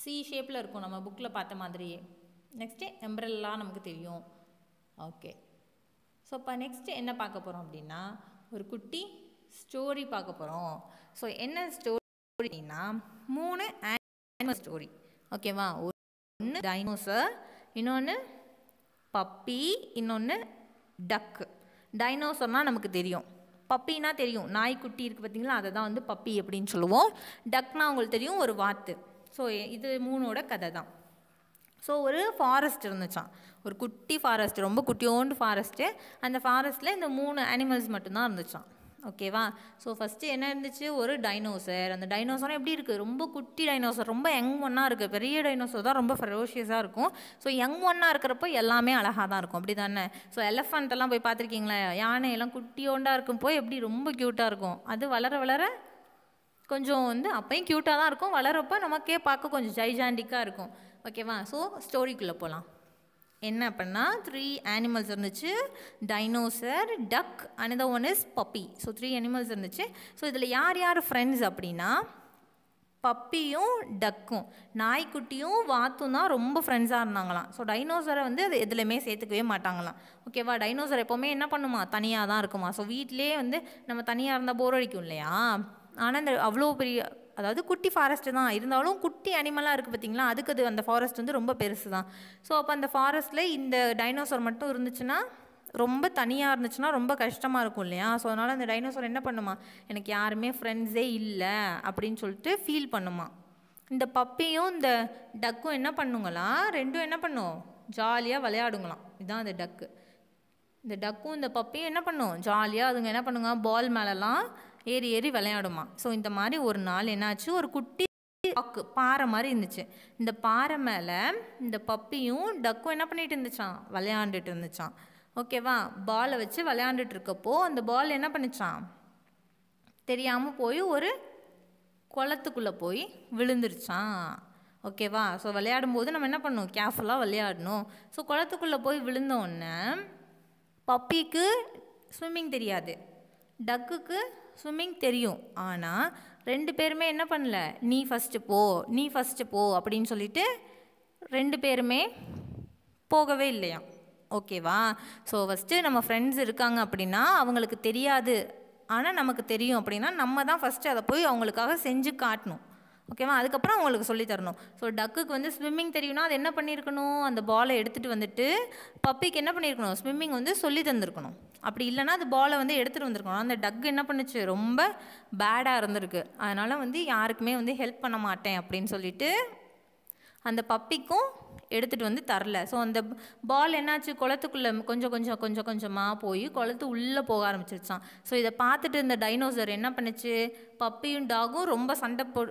சி ஷேப்பில் இருக்கும் நம்ம புக்கில் பார்த்த மாதிரியே நெக்ஸ்ட்டு எம்ப்ரெல்லா நமக்கு தெரியும் ஓகே ஸோ இப்போ நெக்ஸ்ட்டு என்ன பார்க்க போகிறோம் அப்படின்னா ஒரு குட்டி ஸ்டோரி பார்க்க போகிறோம் ஸோ என்ன ஸ்டோரி அப்படின்னா மூணு ஆனிமல் ஸ்டோரி ஓகேவா ஒன்று டைனோசர் இன்னொன்று பப்பி இன்னொன்று டக்கு டைனோசர்னால் நமக்கு தெரியும் பப்பின்னா தெரியும் நாய்க்குட்டி இருக்குது பார்த்திங்களா அதை தான் வந்து பப்பி அப்படின்னு சொல்லுவோம் டக்னா உங்களுக்கு தெரியும் ஒரு வாத்து ஸோ இது மூணோட கதை தான் ஸோ ஒரு ஃபாரஸ்ட் இருந்துச்சான் ஒரு குட்டி ஃபாரஸ்ட் ரொம்ப குட்டியோண்டு ஃபாரஸ்ட்டு அந்த ஃபாரஸ்ட்டில் இந்த மூணு அனிமல்ஸ் மட்டும்தான் இருந்துச்சான் ஓகேவா ஸோ ஃபஸ்ட்டு என்ன இருந்துச்சு ஒரு டைனோசர் அந்த டைனோசரும் எப்படி இருக்குது ரொம்ப குட்டி டைனோசர் ரொம்ப யங் ஒன்னாக இருக்குது பெரிய டைனோசர் தான் ரொம்ப ஃபெரோஷியஸாக இருக்கும் ஸோ யங் ஒன்னாக இருக்கிறப்போ எல்லாமே அழகாக தான் இருக்கும் அப்படி தானே ஸோ எலஃபண்ட்டெல்லாம் போய் பார்த்துருக்கீங்களா யானை எல்லாம் குட்டியோண்டாக இருக்கும் போய் எப்படி ரொம்ப க்யூட்டாக இருக்கும் அது வளர வளர கொஞ்சம் வந்து அப்பையும் க்யூட்டாக தான் இருக்கும் வளரப்போ நமக்கே பார்க்க கொஞ்சம் ஜைஜாண்டிக்காக இருக்கும் ஓகேவா ஸோ ஸ்டோரிக்குள்ளே போகலாம் என்ன அப்படின்னா த்ரீ ஆனிமல்ஸ் இருந்துச்சு dinosaur duck the one is puppy so three animals இருந்துச்சு ஸோ இதில் யார் யார் ஃப்ரெண்ட்ஸ் அப்படின்னா பப்பியும் டக்கும் நாய்க்குட்டியும் வாத்தும் தான் ரொம்ப ஃப்ரெண்ட்ஸாக இருந்தாங்களாம் ஸோ டைனோசரை வந்து அது எதுலையுமே சேர்த்துக்கவே மாட்டாங்களாம் ஓகேவா டைனோசர் எப்போவுமே என்ன பண்ணுமா தனியாக தான் இருக்குமா ஸோ வீட்டிலே வந்து நம்ம தனியாக இருந்தால் போர் அடிக்கும் இல்லையா ஆனால் இந்த அவ்வளோ பெரிய அதாவது குட்டி ஃபாரஸ்ட்டு தான் இருந்தாலும் குட்டி அனிமலாக இருக்குது பார்த்திங்களா அதுக்கு அது அந்த ஃபாரஸ்ட் வந்து ரொம்ப பெருசு தான் ஸோ அப்போ அந்த ஃபாரஸ்ட்டில் இந்த டைனோசர் மட்டும் இருந்துச்சுன்னா ரொம்ப தனியாக இருந்துச்சுன்னா ரொம்ப கஷ்டமாக இருக்கும் இல்லையா ஸோ அதனால் அந்த டைனோசர் என்ன பண்ணுமா எனக்கு யாருமே ஃப்ரெண்ட்ஸே இல்லை அப்படின்னு சொல்லிட்டு ஃபீல் பண்ணுமா இந்த பப்பியும் இந்த டக்கும் என்ன பண்ணுங்களாம் ரெண்டும் என்ன பண்ணும் ஜாலியாக விளையாடுங்களாம் இதுதான் அந்த டக்கு இந்த டக்கும் இந்த பப்பியும் என்ன பண்ணும் ஜாலியாக அதுங்க என்ன பண்ணுங்க பால் மேலெலாம் ஏறி ஏறி விளையாடுமா ஸோ இந்த மாதிரி ஒரு நாள் என்னாச்சு ஒரு குட்டி டக்கு பாறை மாதிரி இருந்துச்சு இந்த பாறை மேலே இந்த பப்பியும் டக்கும் என்ன பண்ணிட்டு இருந்துச்சான் விளையாண்டுட்டு இருந்துச்சான் ஓகேவா பாலை வச்சு விளையாண்டுட்டு இருக்கப்போ அந்த பால் என்ன பண்ணிச்சான் தெரியாமல் போய் ஒரு குளத்துக்குள்ளே போய் விழுந்துருச்சான் ஓகேவா ஸோ விளையாடும் போது நம்ம என்ன பண்ணணும் கேர்ஃபுல்லாக விளையாடணும் ஸோ குளத்துக்குள்ளே போய் விழுந்தோடனே பப்பிக்கு ஸ்விம்மிங் தெரியாது டக்குக்கு ஸ்விம்மிங் தெரியும் ஆனால் ரெண்டு பேருமே என்ன பண்ணல நீ ஃபஸ்ட்டு போ நீ ஃபஸ்ட்டு போ அப்படின்னு சொல்லிட்டு ரெண்டு பேருமே போகவே இல்லையாம் ஓகேவா ஸோ ஃபஸ்ட்டு நம்ம ஃப்ரெண்ட்ஸ் இருக்காங்க அப்படின்னா அவங்களுக்கு தெரியாது ஆனால் நமக்கு தெரியும் அப்படின்னா நம்ம தான் ஃபஸ்ட்டு அதை போய் அவங்களுக்காக செஞ்சு காட்டணும் ஓகேவா அதுக்கப்புறம் அவங்களுக்கு சொல்லி தரணும் ஸோ டக்குக்கு வந்து ஸ்விம்மிங் தெரியும்னா அது என்ன பண்ணியிருக்கணும் அந்த பாலை எடுத்துகிட்டு வந்துட்டு பப்பிக்கு என்ன பண்ணியிருக்கணும் ஸ்விம்மிங் வந்து சொல்லி தந்திருக்கணும் அப்படி இல்லைனா அது பாலை வந்து எடுத்துகிட்டு வந்திருக்கணும் அந்த டக்கு என்ன பண்ணுச்சு ரொம்ப பேடாக இருந்திருக்கு அதனால் வந்து யாருக்குமே வந்து ஹெல்ப் பண்ண மாட்டேன் அப்படின்னு சொல்லிட்டு அந்த பப்பிக்கும் எடுத்துகிட்டு வந்து தரல ஸோ அந்த பால் என்னாச்சு குளத்துக்குள்ளே கொஞ்சம் கொஞ்சம் கொஞ்சம் கொஞ்சமாக போய் குளத்து உள்ளே போக ஆரம்பிச்சிருச்சான் ஸோ இதை பார்த்துட்டு இந்த டைனோசர் என்ன பண்ணுச்சு பப்பியும் டாகும் ரொம்ப சண்டை போ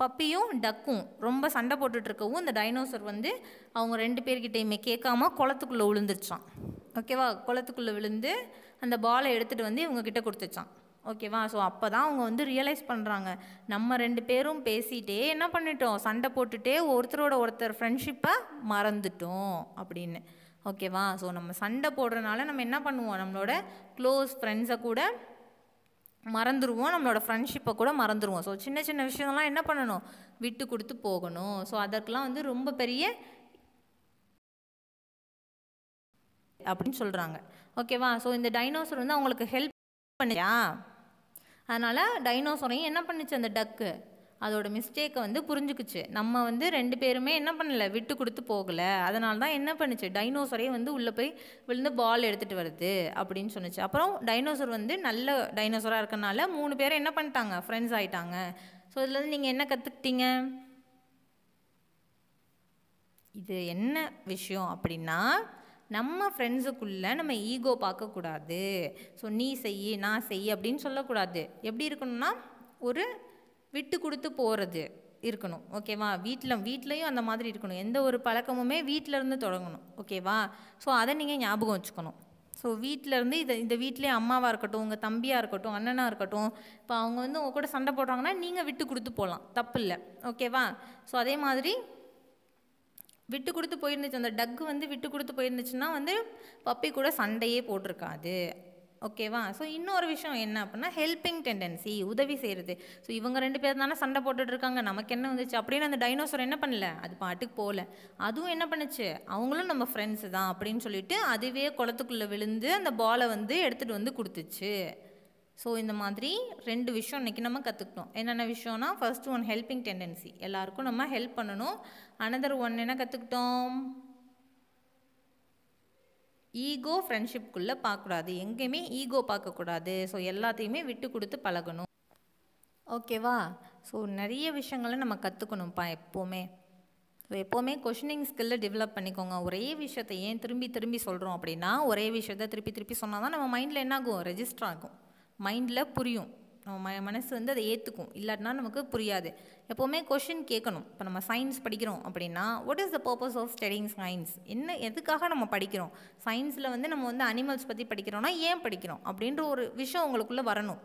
பப்பியும் டக்கும் ரொம்ப சண்டை போட்டுட்ருக்கவும் இந்த டைனோசர் வந்து அவங்க ரெண்டு பேர்கிட்டையுமே கேட்காம குளத்துக்குள்ளே விழுந்துருச்சான் ஓகேவா குளத்துக்குள்ளே விழுந்து அந்த பாலை எடுத்துகிட்டு வந்து இவங்கக்கிட்ட கொடுத்துச்சான் ஓகேவா ஸோ அப்போ தான் அவங்க வந்து ரியலைஸ் பண்ணுறாங்க நம்ம ரெண்டு பேரும் பேசிகிட்டே என்ன பண்ணிட்டோம் சண்டை போட்டுகிட்டே ஒருத்தரோட ஒருத்தர் ஃப்ரெண்ட்ஷிப்பை மறந்துட்டோம் அப்படின்னு ஓகேவா ஸோ நம்ம சண்டை போடுறனால நம்ம என்ன பண்ணுவோம் நம்மளோட க்ளோஸ் ஃப்ரெண்ட்ஸை கூட மறந்துடுவோம் நம்மளோட ஃப்ரெண்ட்ஷிப்பை கூட மறந்துடுவோம் ஸோ சின்ன சின்ன விஷயங்கள்லாம் என்ன பண்ணணும் விட்டு கொடுத்து போகணும் ஸோ அதற்கெலாம் வந்து ரொம்ப பெரிய அப்படின்னு சொல்கிறாங்க ஓகேவா ஸோ இந்த டைனோசர் வந்து அவங்களுக்கு ஹெல்ப் பண்ணியா அதனால் டைனோசரையும் என்ன பண்ணுச்சு அந்த டக்கு அதோட மிஸ்டேக்கை வந்து புரிஞ்சுக்குச்சு நம்ம வந்து ரெண்டு பேருமே என்ன பண்ணலை விட்டு கொடுத்து போகலை அதனால தான் என்ன பண்ணுச்சு டைனோசரே வந்து உள்ளே போய் விழுந்து பால் எடுத்துகிட்டு வருது அப்படின்னு சொன்னிச்சு அப்புறம் டைனோசர் வந்து நல்ல டைனோசராக இருக்கனால மூணு பேரும் என்ன பண்ணிட்டாங்க ஃப்ரெண்ட்ஸ் ஆகிட்டாங்க ஸோ இதுலேருந்து நீங்கள் என்ன கற்றுக்கிட்டீங்க இது என்ன விஷயம் அப்படின்னா நம்ம ஃப்ரெண்ட்ஸுக்குள்ளே நம்ம ஈகோ பார்க்கக்கூடாது ஸோ நீ செய் நான் செய் அப்படின்னு சொல்லக்கூடாது எப்படி இருக்கணும்னா ஒரு விட்டு கொடுத்து போகிறது இருக்கணும் ஓகேவா வீட்டில் வீட்லேயும் அந்த மாதிரி இருக்கணும் எந்த ஒரு பழக்கமுமே வீட்டிலருந்து தொடங்கணும் ஓகேவா ஸோ அதை நீங்கள் ஞாபகம் வச்சுக்கணும் ஸோ வீட்டிலருந்து இதை இந்த வீட்டிலே அம்மாவாக இருக்கட்டும் உங்கள் தம்பியாக இருக்கட்டும் அண்ணனாக இருக்கட்டும் இப்போ அவங்க வந்து உங்கள் கூட சண்டை போடுறாங்கன்னா நீங்கள் விட்டு கொடுத்து போகலாம் தப்பு இல்லை ஓகேவா ஸோ அதே மாதிரி விட்டு கொடுத்து போயிருந்துச்சு அந்த டக்கு வந்து விட்டு கொடுத்து போயிருந்துச்சுன்னா வந்து பப்பி கூட சண்டையே போட்டிருக்காது ஓகேவா ஸோ இன்னொரு விஷயம் என்ன அப்படின்னா ஹெல்பிங் டெண்டன்சி உதவி செய்கிறது ஸோ இவங்க ரெண்டு பேர் தானே சண்டை போட்டுட்ருக்காங்க இருக்காங்க நமக்கு என்ன வந்துச்சு அப்படின்னு அந்த டைனோசர் என்ன பண்ணல அது பாட்டுக்கு போகல அதுவும் என்ன பண்ணுச்சு அவங்களும் நம்ம ஃப்ரெண்ட்ஸு தான் அப்படின்னு சொல்லிட்டு அதுவே குளத்துக்குள்ளே விழுந்து அந்த பாலை வந்து எடுத்துகிட்டு வந்து கொடுத்துச்சு ஸோ இந்த மாதிரி ரெண்டு விஷயம் இன்றைக்கி நம்ம கற்றுக்கிட்டோம் என்னென்ன விஷயம்னா ஃபஸ்ட்டு ஒன் ஹெல்பிங் டெண்டன்சி எல்லாருக்கும் நம்ம ஹெல்ப் பண்ணணும் அனதர் ஒன் என்ன கற்றுக்கிட்டோம் ஈகோ ஃப்ரெண்ட்ஷிப்குள்ளே பார்க்கக்கூடாது எங்கேயுமே ஈகோ பார்க்கக்கூடாது ஸோ எல்லாத்தையுமே விட்டு கொடுத்து பழகணும் ஓகேவா ஸோ நிறைய விஷயங்களை நம்ம கற்றுக்கணும்ப்பா எப்போவுமே ஸோ எப்போவுமே கொஷினிங் ஸ்கில்லை டெவலப் பண்ணிக்கோங்க ஒரே விஷயத்த ஏன் திரும்பி திரும்பி சொல்கிறோம் அப்படின்னா ஒரே விஷயத்த திருப்பி திருப்பி சொன்னால் தான் நம்ம மைண்டில் என்னாகும் ரெஜிஸ்டர் ஆகும் மைண்டில் புரியும் நம்ம மனசு வந்து அதை ஏற்றுக்கும் இல்லாட்டினா நமக்கு புரியாது எப்போவுமே கொஷின் கேட்கணும் இப்போ நம்ம சயின்ஸ் படிக்கிறோம் அப்படின்னா what is the purpose of studying science என்ன எதுக்காக நம்ம படிக்கிறோம் சயின்ஸில் வந்து நம்ம வந்து அனிமல்ஸ் பற்றி படிக்கிறோம்னா ஏன் படிக்கிறோம் அப்படின்ற ஒரு விஷயம் உங்களுக்குள்ளே வரணும்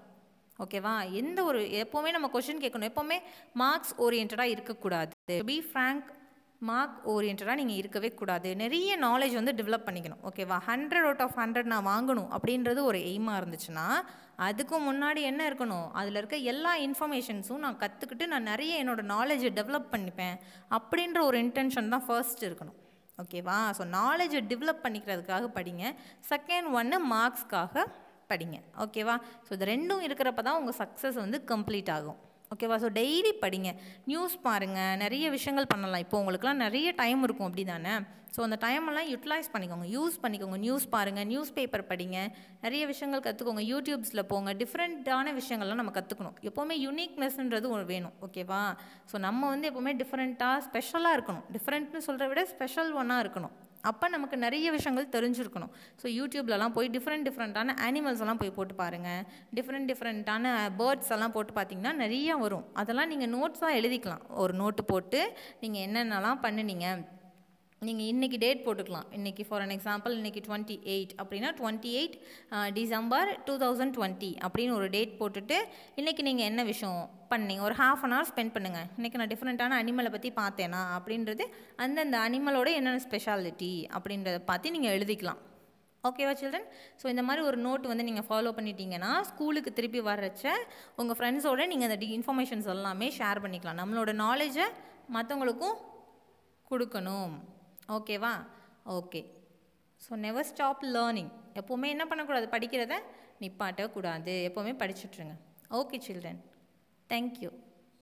ஓகேவா எந்த ஒரு எப்போவுமே நம்ம கொஷின் கேட்கணும் எப்போவுமே மார்க்ஸ் ஓரியன்டாக இருக்கக்கூடாது பி ஃப்ரேங்க் மார்க் ஓரியன்டாக நீங்கள் இருக்கவே கூடாது நிறைய நாலேஜ் வந்து டெவலப் பண்ணிக்கணும் ஓகேவா ஹண்ட்ரட் அவுட் ஆஃப் ஹண்ட்ரட் நான் வாங்கணும் அப்படின்றது ஒரு எய்மாக இருந்துச்சுன்னா அதுக்கு முன்னாடி என்ன இருக்கணும் அதில் இருக்க எல்லா இன்ஃபர்மேஷன்ஸும் நான் கற்றுக்கிட்டு நான் நிறைய என்னோடய நாலேஜை டெவலப் பண்ணிப்பேன் அப்படின்ற ஒரு இன்டென்ஷன் தான் ஃபர்ஸ்ட் இருக்கணும் ஓகேவா ஸோ நாலேஜை டெவலப் பண்ணிக்கிறதுக்காக படிங்க செகண்ட் ஒன்று மார்க்ஸ்க்காக படிங்க ஓகேவா ஸோ இது ரெண்டும் இருக்கிறப்ப தான் உங்கள் சக்ஸஸ் வந்து கம்ப்ளீட் ஆகும் ஓகேவா ஸோ டெய்லி படிங்க நியூஸ் பாருங்கள் நிறைய விஷயங்கள் பண்ணலாம் இப்போ உங்களுக்குலாம் நிறைய டைம் இருக்கும் அப்படி தானே ஸோ அந்த டைமெல்லாம் யூட்டிலைஸ் பண்ணிக்கோங்க யூஸ் பண்ணிக்கோங்க நியூஸ் பாருங்கள் நியூஸ் பேப்பர் படிங்க நிறைய விஷயங்கள் கற்றுக்கோங்க யூடியூப்ஸில் போங்க டிஃப்ரெண்ட்டான விஷயங்கள்லாம் நம்ம கற்றுக்கணும் எப்போவுமே யூனிக்னஸ்ன்றது ஒரு வேணும் ஓகேவா ஸோ நம்ம வந்து எப்போவுமே டிஃப்ரெண்ட்டாக ஸ்பெஷலாக இருக்கணும் டிஃப்ரெண்ட்னு சொல்கிறத விட ஸ்பெஷல் ஒன்னாக இருக்கணும் அப்போ நமக்கு நிறைய விஷயங்கள் தெரிஞ்சிருக்கணும் ஸோ யூடியூப்லலாம் போய் டிஃப்ரெண்ட் டிஃப்ரெண்ட்டான அனிமல்ஸ் எல்லாம் போய் போட்டு பாருங்கள் டிஃப்ரெண்ட் டிஃப்ரெண்ட்டான பேர்ட்ஸ் எல்லாம் போட்டு பார்த்திங்கன்னா நிறையா வரும் அதெல்லாம் நீங்கள் நோட்ஸாக எழுதிக்கலாம் ஒரு நோட்டு போட்டு நீங்கள் என்னென்னலாம் பண்ணினீங்க நீங்கள் இன்றைக்கி டேட் போட்டுக்கலாம் இன்றைக்கி ஃபார் அன் எக்ஸாம்பிள் இன்றைக்கி டுவெண்ட்டி எயிட் அப்படின்னா twenty eight December two thousand twenty அப்படின்னு ஒரு டேட் போட்டுட்டு இன்றைக்கி நீங்கள் என்ன விஷயம் பண்ணி ஒரு ஹாஃப் அன் ஹவர் ஸ்பெண்ட் பண்ணுங்கள் இன்றைக்கி நான் டிஃப்ரெண்ட்டான அனிமலை பற்றி பார்த்தேனா அப்படின்றது அந்தந்த அனிமலோட என்னென்ன ஸ்பெஷாலிட்டி அப்படின்றத பார்த்து நீங்கள் எழுதிக்கலாம் ஓகேவா சில்ட்ரன் ஸோ இந்த மாதிரி ஒரு நோட் வந்து நீங்கள் ஃபாலோ பண்ணிட்டீங்கன்னா ஸ்கூலுக்கு திருப்பி வர்றச்ச உங்கள் ஃப்ரெண்ட்ஸோட நீங்கள் அந்த இன்ஃபர்மேஷன்ஸ் எல்லாமே ஷேர் பண்ணிக்கலாம் நம்மளோட நாலேஜை மற்றவங்களுக்கும் கொடுக்கணும் ஓகேவா okay so never stop learning எப்போவுமே என்ன பண்ணக்கூடாது படிக்கிறத நிப்பாட்டக்கூடாது எப்போவுமே படிச்சுட்ருங்க ஓகே சில்ட்ரன் தேங்க்யூ